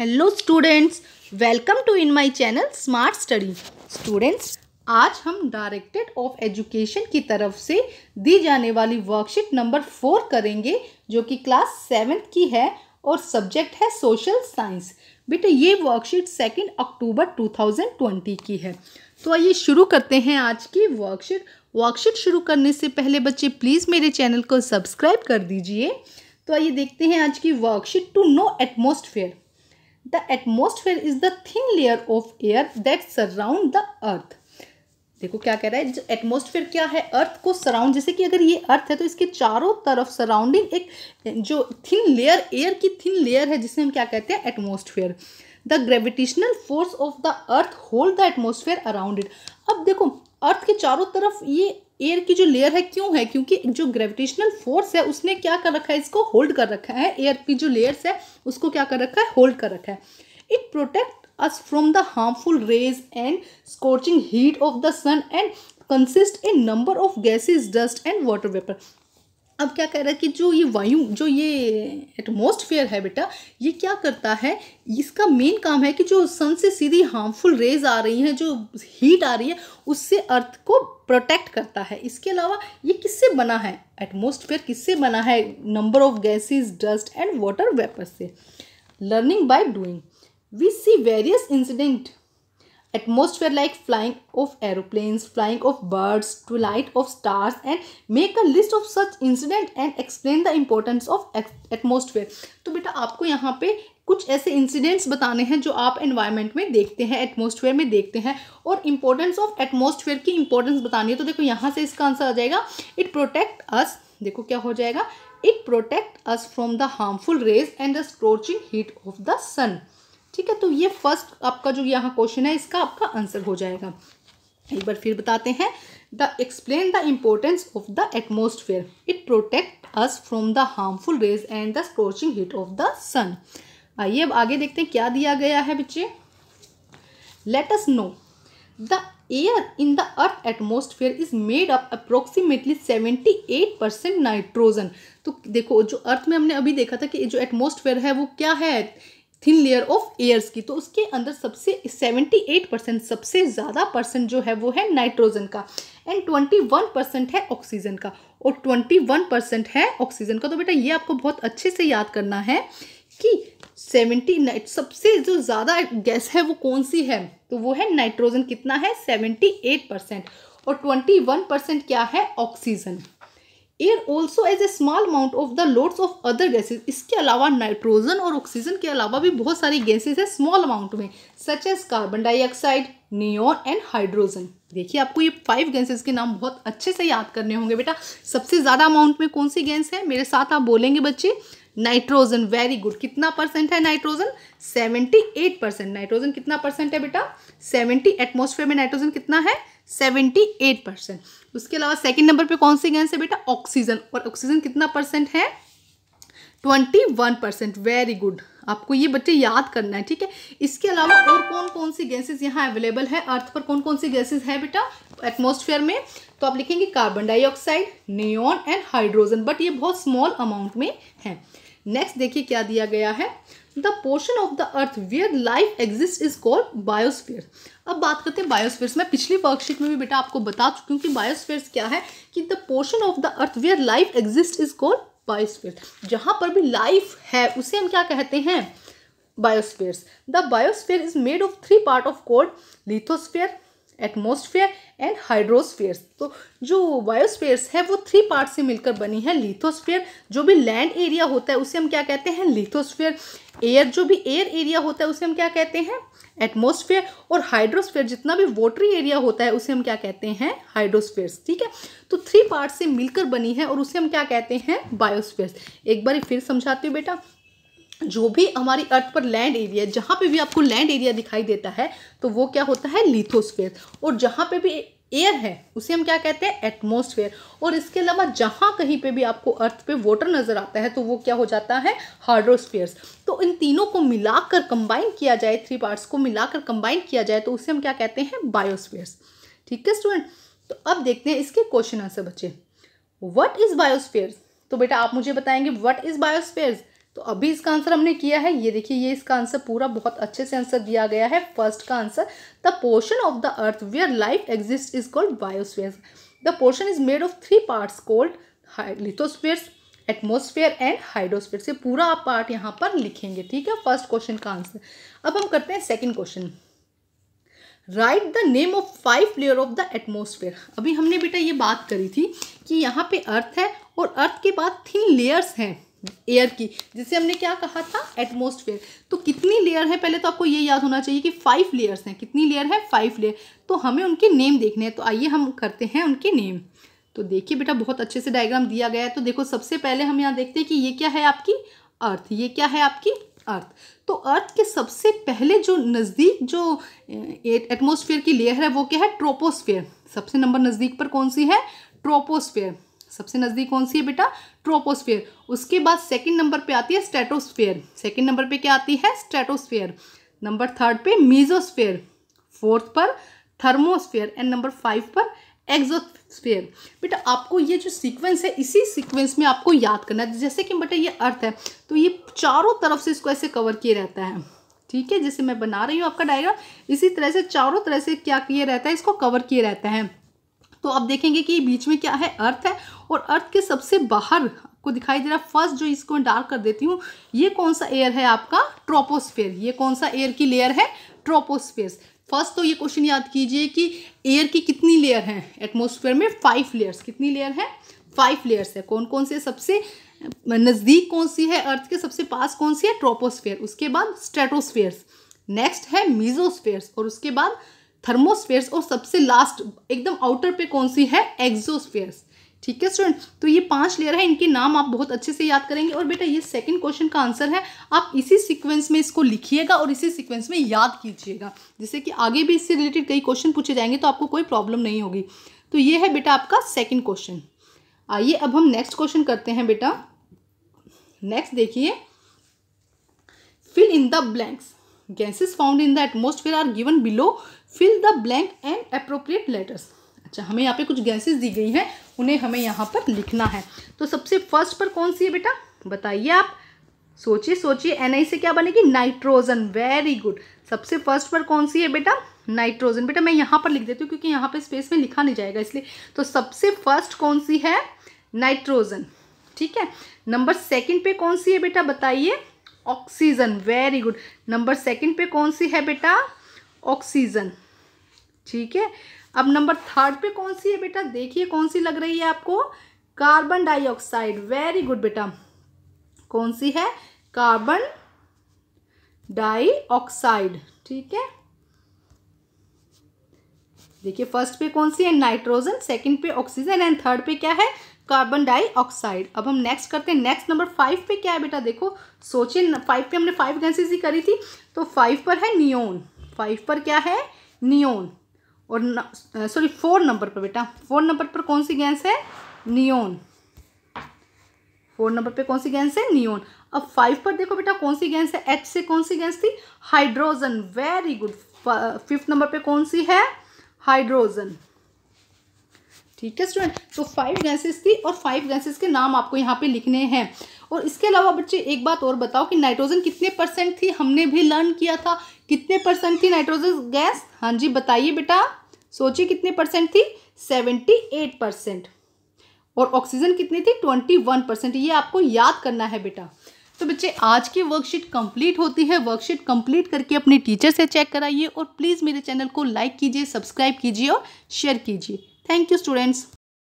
Hello students welcome to in my channel smart study students आज हम directed of education की तरफ से दी जाने वाली वर्कशीट नंबर फोर करेंगे जो कि क्लास सेवेंथ की है और सब्जेक्ट है सोशल साइंस बेटा ये वर्कशीट सेकेंड अक्टूबर 2020 की है तो आइए शुरू करते हैं आज की वर्कशीट वर्कशीट शुरू करने से पहले बच्चे प्लीज़ मेरे चैनल को सब्सक्राइब कर दीजिए तो आइए देखते हैं आज की worksheet to know atmosphere the atmosphere is the thin layer of air that surround the earth देखो क्या कह रहा है जो एटमोस्फेयर क्या है अर्थ को सराउंड जैसे कि अगर ये अर्थ है तो इसके चारों तरफ सराउंडिंग एक जो थिन लेयर एयर की थिन लेयर है जिसे हम क्या कहते हैं atmosphere the gravitational force of the earth hold the atmosphere around it अब देखो अर्थ के चारों तरफ ये एयर की जो लेयर है क्यों है क्योंकि जो ग्रेविटेशनल फोर्स है उसने क्या कर रखा है इसको होल्ड कर रखा है एयर की जो लेयर्स है उसको क्या कर रखा है होल्ड कर रखा है it protect us from the harmful rays and scorching heat of the sun and consist in number of gases dust and water vapour अब क्या कह रहा है कि जो ये वायु जो ये एटमोस्फेयर है बेटा ये क्या करता है इसका मेन काम है कि जो सन से सीधी हार्मफुल रेज आ रही हैं जो हीट आ रही है उससे अर्थ को प्रोटेक्ट करता है इसके अलावा ये किससे बना है एटमोस्फेयर किससे बना है number of gases dust and water vapour से learning by doing we see various incident atmosphere like flying of aeroplanes, flying of birds, light of stars and make a list of such incident and explain the importance of atmosphere. तो बेटा आपको यहाँ पे कुछ ऐसे incidents बताने हैं जो आप एनवायरनमेंट में देखते हैं एटमोसफेयर में देखते हैं और इम्पोर्टेंस ऑफ एटमोसफेयर की इम्पोर्टेंस बतानी है तो देखो यहाँ से इसका आंसर आ जाएगा इट प्रोटेक्ट अस देखो क्या हो जाएगा it protect us from the harmful rays and the scorching heat of the sun ठीक है तो ये फर्स्ट आपका जो यहाँ क्वेश्चन है इसका आपका आंसर हो जाएगा एक बार फिर बताते हैं the explain the importance of the atmosphere it protect us from the harmful rays and the scorching heat of the sun आइए अब आगे देखते हैं क्या दिया गया है बच्चे let us know the air in the earth atmosphere is made up approximately seventy eight percent nitrogen तो देखो जो अर्थ में हमने अभी देखा था कि जो एटमोस्फेयर है वो क्या है थिन लेयर ऑफ एयर्स की तो उसके अंदर सबसे 78 परसेंट सबसे ज़्यादा परसेंट जो है वो है नाइट्रोजन का एंड 21 परसेंट है ऑक्सीजन का और 21 परसेंट है ऑक्सीजन का तो बेटा ये आपको बहुत अच्छे से याद करना है कि सेवेंटी नाइट सबसे जो ज़्यादा गैस है वो कौन सी है तो वो है नाइट्रोजन कितना है सेवेंटी एट परसेंट और ट्वेंटी वन परसेंट क्या है oxygen air also has a small amount of the loads of other gases इसके अलावा नाइट्रोजन और ऑक्सीजन के अलावा भी बहुत सारी गैसेज है स्मॉल अमाउंट में such as carbon dioxide neon and hydrogen देखिए आपको ये फाइव गैसेज के नाम बहुत अच्छे से याद करने होंगे बेटा सबसे ज़्यादा अमाउंट में कौन सी गैस है मेरे साथ आप बोलेंगे बच्चे नाइट्रोजन वेरी गुड कितना परसेंट है nitrogen seventy eight percent nitrogen कितना परसेंट है बेटा सेवेंटी एटमोसफेयर में नाइट्रोजन कितना है सेवेंटी एट परसेंट उसके अलावा सेकंड नंबर पर कौन सी गैस है बेटा ऑक्सीजन और ऑक्सीजन कितना परसेंट है twenty one percent very good आपको ये बच्चे याद करना है ठीक है इसके अलावा और कौन कौन सी गैसेस यहाँ अवेलेबल है अर्थ पर कौन कौन सी गैसेस है बेटा एटमोसफेयर में तो आप लिखेंगे carbon dioxide neon and hydrogen but ये बहुत स्मॉल अमाउंट में है नेक्स्ट देखिए क्या दिया गया है the portion of the earth where life exist is called biosphere अब बात करते हैं बायोस्फीयर्स मैं पिछली वर्कशीट में भी बेटा आपको बता चुकी हूँ कि बायोस्फीयर्स क्या है कि the portion of the earth where life exist is called biosphere जहाँ पर भी लाइफ है उसे हम क्या कहते हैं biospheres the biosphere is made of three part of code lithosphere atmosphere and hydrospheres तो जो बायोस्फेयर्स है वो थ्री पार्ट से मिलकर बनी है लिथोस्फेयर जो भी लैंड एरिया होता है उसे हम क्या कहते हैं लिथोस्फेयर एयर जो भी एयर एरिया होता है उसे हम क्या कहते हैं एटमोस्फेयर और हाइड्रोस्फेयर जितना भी वोटरी एरिया होता है उसे हम क्या कहते हैं हाइड्रोस्फेयर्स ठीक है तो थ्री पार्ट से मिलकर बनी है और उसे हम क्या कहते हैं बायोस्फेयर्स एक बार फिर समझाती हूँ बेटा जो भी हमारी अर्थ पर लैंड एरिया जहाँ पे भी आपको लैंड एरिया दिखाई देता है तो वो क्या होता है लिथोस्फेयर और जहाँ पे भी एयर है उसे हम क्या कहते हैं एटमोसफेयर और इसके अलावा जहाँ कहीं पे भी आपको अर्थ पे वाटर नज़र आता है तो वो क्या हो जाता है हार्ड्रोस्फेयर्स तो इन तीनों को मिलाकर कंबाइन किया जाए थ्री पार्ट्स को मिलाकर कंबाइन किया जाए तो उसे हम क्या कहते हैं बायोस्फेयर्स ठीक है स्टूडेंट तो अब देखते हैं इसके क्वेश्चन आंसर बच्चे वट इज़ बायोस्फेयर्स तो बेटा आप मुझे बताएंगे वट इज़ बायोस्फेयर्स तो अभी इसका आंसर हमने किया है ये देखिए ये इसका आंसर पूरा बहुत अच्छे से आंसर दिया गया है फर्स्ट का answer the portion of the earth where life exist is called biosphere the portion is made of three parts called lithospheres atmosphere and hydrosphere से पूरा आप पार्ट यहाँ पर लिखेंगे ठीक है फर्स्ट क्वेश्चन का आंसर अब हम करते हैं second question write the name of five layer of the atmosphere अभी हमने बेटा ये बात करी थी कि यहाँ पे अर्थ है और अर्थ के बाद थीन लेयर्स हैं एयर की जिसे हमने क्या कहा था एटमोसफेयर तो कितनी लेयर है पहले तो आपको ये याद होना चाहिए कि फाइव लेयर्स हैं कितनी लेयर है फाइव लेयर तो हमें उनके नेम देखने हैं तो आइए हम करते हैं उनके नेम तो देखिए बेटा बहुत अच्छे से डायग्राम दिया गया है तो देखो सबसे पहले हम यहाँ देखते हैं कि ये क्या है आपकी अर्थ ये क्या है आपकी अर्थ तो अर्थ के सबसे पहले जो नज़दीक जो एटमोसफेयर की लेयर है वो क्या है ट्रोपोस्फेयर सबसे नंबर नज़दीक पर कौन सी है ट्रोपोस्फेयर सबसे नज़दीक कौन सी है बेटा ट्रोपोस्फेयर उसके बाद सेकेंड नंबर पर आती है स्ट्रेटोस्फेयर सेकेंड नंबर पर क्या आती है स्ट्रेटोस्फेयर नंबर थर्ड पे मीजोस्फेयर फोर्थ पर थर्मोस्फेयर एंड नंबर फाइव पर एक्सोस्फेयर बेटा आपको ये जो सीक्वेंस है इसी सीक्वेंस में आपको याद करना है जैसे कि बेटा ये अर्थ है तो ये चारों तरफ से इसको ऐसे कवर किए रहता है ठीक है जैसे मैं बना रही हूँ आपका डायग्राम इसी तरह से चारों तरह से क्या किए रहता है इसको कवर किए रहता है तो आप देखेंगे कि बीच में क्या है अर्थ है और अर्थ के सबसे बाहर को दिखाई दे रहा फर्स्ट जो इसको मैं डार्क कर देती हूँ ये कौन सा एयर है आपका ट्रोपोस्फेयर ये कौन सा एयर की लेयर है ट्रोपोस्फेयर फर्स्ट तो ये क्वेश्चन याद कीजिए कि एयर की कितनी लेयर है एटमोसफेयर में फाइव लेयर्स कितनी लेयर है फाइव लेयर्स है कौन कौन से सबसे नज़दीक कौन सी है अर्थ के सबसे पास कौन सी है ट्रोपोस्फेयर उसके बाद स्टेटोस्फेयर्स नेक्स्ट है मीजोस्फेयर्स और उसके बाद थर्मोस्फेयर्स और सबसे लास्ट एकदम आउटर पे कौन सी है एक्सोस्फेयर्स ठीक है स्टूडेंट तो ये पांच लेयर है इनके नाम आप बहुत अच्छे से याद करेंगे और बेटा ये सेकंड क्वेश्चन का आंसर है आप इसी सीक्वेंस में इसको लिखिएगा और इसी सीक्वेंस में याद कीजिएगा जिससे कि आगे भी इससे रिलेटेड कई क्वेश्चन पूछे जाएंगे तो आपको कोई प्रॉब्लम नहीं होगी तो ये है बेटा आपका सेकेंड क्वेश्चन आइए अब हम नेक्स्ट क्वेश्चन करते हैं बेटा नेक्स्ट देखिए fill in the blanks gases found in the atmosphere are given below fill the blank and appropriate letters अच्छा हमें यहाँ पे कुछ गैसेस दी गई हैं उन्हें हमें यहाँ पर लिखना है तो सबसे फर्स्ट पर कौन सी है बेटा बताइए आप सोचिए सोचिए एन से क्या बनेगी नाइट्रोजन वेरी गुड सबसे फर्स्ट पर कौन सी है बेटा नाइट्रोजन बेटा मैं यहाँ पर लिख देती हूँ क्योंकि यहाँ पे स्पेस में लिखा नहीं जाएगा इसलिए तो सबसे फर्स्ट कौन सी है नाइट्रोजन ठीक है नंबर सेकंड पे कौन सी है बेटा बताइए oxygen very good number second पे कौन सी है बेटा ऑक्सीजन ठीक है अब नंबर थर्ड पे कौन सी है बेटा देखिए कौन सी लग रही है आपको कार्बन डाइऑक्साइड वेरी गुड बेटा कौन सी है कार्बन डाइऑक्साइड ठीक है देखिए फर्स्ट पे कौन सी है नाइट्रोजन सेकंड पे ऑक्सीजन एंड थर्ड पे क्या है कार्बन डाइऑक्साइड अब हम नेक्स्ट करते हैं नेक्स्ट नंबर फाइव पे क्या है बेटा देखो सोचिए फाइव पे हमने फाइव गैसेज ही करी थी तो फाइव पर है नियोन फाइव पर क्या है नियोन और सॉरी फोर नंबर पर बेटा फोर नंबर पर कौन सी गैस है नियोन फोर नंबर पे कौन सी गैस है नियोन अब फाइव पर देखो बेटा कौन सी गैस है एच से कौन सी गैस थी hydrogen very good fifth number पे कौन सी है हाइड्रोजन ठीक है स्टूडेंट तो फाइव गैसेस थी और फाइव गैसेस के नाम आपको यहाँ पे लिखने हैं और इसके अलावा बच्चे एक बात और बताओ कि नाइट्रोजन कितने परसेंट थी हमने भी लर्न किया था कितने परसेंट थी नाइट्रोजन गैस हाँ जी बताइए बेटा सोचिए कितने परसेंट थी सेवेंटी एट परसेंट और ऑक्सीजन कितनी थी ट्वेंटी वन परसेंट ये आपको याद करना है बेटा तो बच्चे आज की वर्कशीट कंप्लीट होती है वर्कशीट कंप्लीट करके अपने टीचर से चेक कराइए और प्लीज़ मेरे चैनल को लाइक कीजिए सब्सक्राइब कीजिए और शेयर कीजिए थैंक यू स्टूडेंट्स